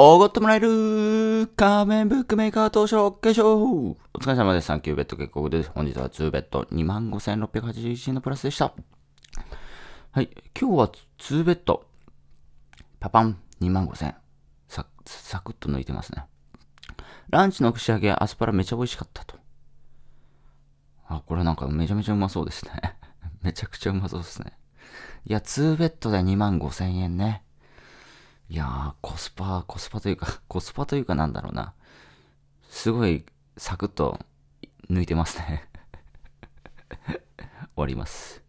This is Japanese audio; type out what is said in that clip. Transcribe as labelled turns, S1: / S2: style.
S1: おごってもらえる仮面ブックメーカー当初決勝お
S2: 疲れ様です。3級ベッド結構です。本日は2ベッド25,681円のプラスでした。はい。今日は2ベッド。パパン25,000。さ。サクッと抜いてますね。ランチの串揚げ、アスパラめちゃ美味しかったと。あ、これなんかめちゃめちゃうまそうですね。めちゃくちゃうまそうですね。いや、2ベッドで25,000円ね。いやー、コスパ、コスパというか、コスパというかなんだろうな。すごい、サクッと、抜いてますね 終わります。